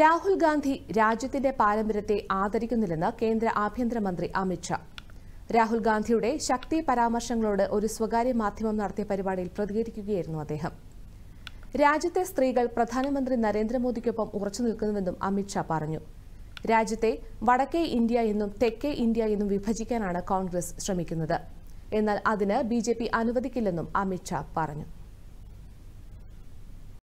രാഹുൽ ഗാന്ധി രാജ്യത്തിന്റെ പാരമ്പര്യത്തെ ആദരിക്കുന്നില്ലെന്ന് കേന്ദ്ര ആഭ്യന്തരമന്ത്രി അമിത്ഷാ രാഹുൽ ഗാന്ധിയുടെ ശക്തി പരാമർശങ്ങളോട് ഒരു സ്വകാര്യ മാധ്യമം നടത്തിയ പരിപാടിയിൽ പ്രതികരിക്കുകയായിരുന്നു അദ്ദേഹം രാജ്യത്തെ സ്ത്രീകൾ പ്രധാനമന്ത്രി നരേന്ദ്രമോദിക്കൊപ്പം ഉറച്ചു നിൽക്കുന്നുവെന്നും അമിത്ഷാ പറഞ്ഞു രാജ്യത്തെ വടക്കേ ഇന്ത്യ എന്നും തെക്കേ ഇന്ത്യ എന്നും വിഭജിക്കാനാണ് കോൺഗ്രസ് ശ്രമിക്കുന്നത് എന്നാൽ അതിന് ബിജെപി അനുവദിക്കില്ലെന്നും അമിത്ഷാ പറഞ്ഞു